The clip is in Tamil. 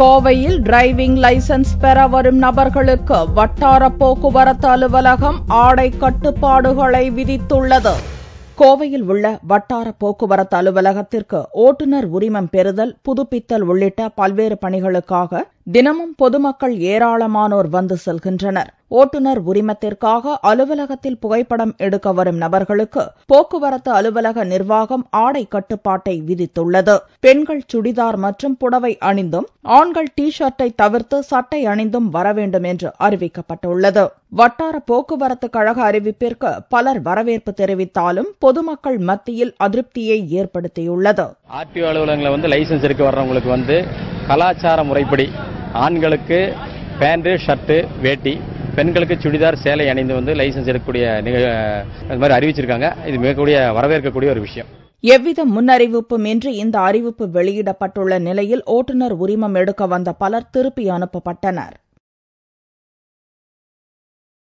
கோவையில் டிரைவிங் லைசன்ஸ் பெற வரும் நபர்களுக்கு வட்டார போக்குவரத்து அலுவலகம் ஆடை கட்டுப்பாடுகளை விதித்துள்ளது கோவையில் உள்ள வட்டார போக்குவரத்து அலுவலகத்திற்கு ஓட்டுநர் உரிமம் பெறுதல் புதுப்பித்தல் உள்ளிட்ட பல்வேறு பணிகளுக்காக தினமும் பொதுமக்கள் ஏராளமானோர் வந்து செல்கின்றனர் ஒட்டுநர் உரிமத்திற்காக அலுவலகத்தில் புகைப்படம் எடுக்க வரும் நபர்களுக்கு போக்குவரத்து அலுவலக நிர்வாகம் ஆடை கட்டுப்பாட்டை விதித்துள்ளது பெண்கள் சுடிதார் மற்றும் புடவை அணிந்தும் ஆண்கள் டி ஷர்ட்டை தவிர்த்து சட்டை அணிந்தும் வர வேண்டும் என்று அறிவிக்கப்பட்டுள்ளது வட்டார போக்குவரத்து கழக அறிவிப்பிற்கு பலர் வரவேற்பு தெரிவித்தாலும் பொதுமக்கள் மத்தியில் அதிருப்தியை ஏற்படுத்தியுள்ளது ஆர்டிஓ அலுவலகங்களில் வந்து லைசன்ஸ் இருக்க வர்றவங்களுக்கு வந்து கலாச்சார முறைப்படி ஆண்களுக்கு பேண்ட்டு ஷர்ட்டு வேட்டி பெண்களுக்கு சுடிதார் சேலை அணிந்து வந்து லைசன்ஸ் எடுக்கக்கூடிய அது மாதிரி அறிவிச்சிருக்காங்க இது மிகக்கூடிய வரவேற்கக்கூடிய ஒரு விஷயம் எவ்வித முன்னறிவிப்பும் இன்றி இந்த அறிவிப்பு வெளியிடப்பட்டுள்ள நிலையில் ஓட்டுநர் உரிமம் எடுக்க வந்த பலர் திருப்பி அனுப்பப்பட்டனர்